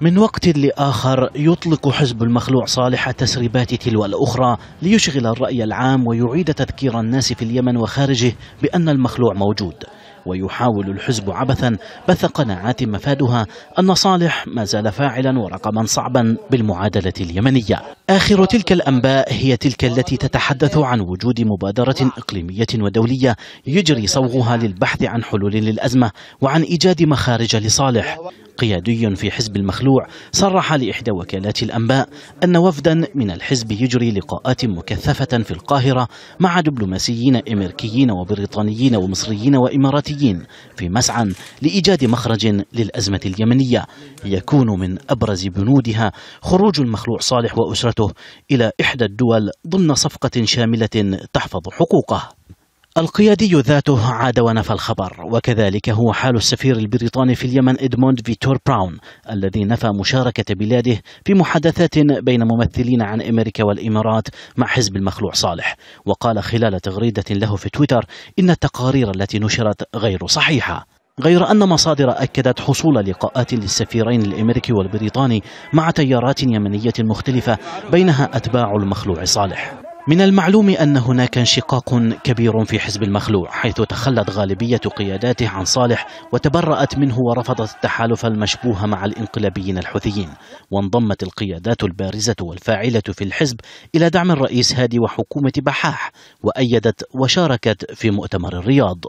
من وقت لآخر يطلق حزب المخلوع صالح تسريبات تلو الأخرى ليشغل الرأي العام ويعيد تذكير الناس في اليمن وخارجه بأن المخلوع موجود ويحاول الحزب عبثا بث قناعات مفادها أن صالح ما زال فاعلا ورقما صعبا بالمعادلة اليمنية آخر تلك الأنباء هي تلك التي تتحدث عن وجود مبادرة إقليمية ودولية يجري صوغها للبحث عن حلول للأزمة وعن إيجاد مخارج لصالح قيادي في حزب المخلوع صرح لإحدى وكالات الأنباء أن وفدا من الحزب يجري لقاءات مكثفة في القاهرة مع دبلوماسيين أمريكيين وبريطانيين ومصريين وإماراتيين في مسعى لإيجاد مخرج للأزمة اليمنية يكون من أبرز بنودها خروج المخلوع صالح وأسرته إلى إحدى الدول ضمن صفقة شاملة تحفظ حقوقه القيادي ذاته عاد ونفى الخبر وكذلك هو حال السفير البريطاني في اليمن إدموند فيتور براون الذي نفى مشاركة بلاده في محادثات بين ممثلين عن أمريكا والإمارات مع حزب المخلوع صالح وقال خلال تغريدة له في تويتر إن التقارير التي نشرت غير صحيحة غير أن مصادر أكدت حصول لقاءات للسفيرين الأمريكي والبريطاني مع تيارات يمنية مختلفة بينها أتباع المخلوع صالح من المعلوم أن هناك انشقاق كبير في حزب المخلوع حيث تخلت غالبية قياداته عن صالح وتبرأت منه ورفضت التحالف المشبوه مع الانقلابيين الحوثيين وانضمت القيادات البارزة والفاعلة في الحزب إلى دعم الرئيس هادي وحكومة بحاح وأيدت وشاركت في مؤتمر الرياض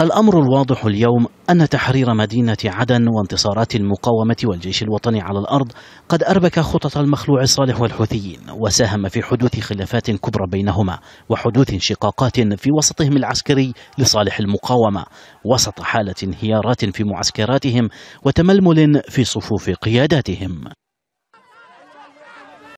الأمر الواضح اليوم أن تحرير مدينة عدن وانتصارات المقاومة والجيش الوطني على الأرض قد أربك خطط المخلوع الصالح والحوثيين وساهم في حدوث خلافات كبرى بينهما وحدوث انشقاقات في وسطهم العسكري لصالح المقاومة وسط حالة انهيارات في معسكراتهم وتململ في صفوف قياداتهم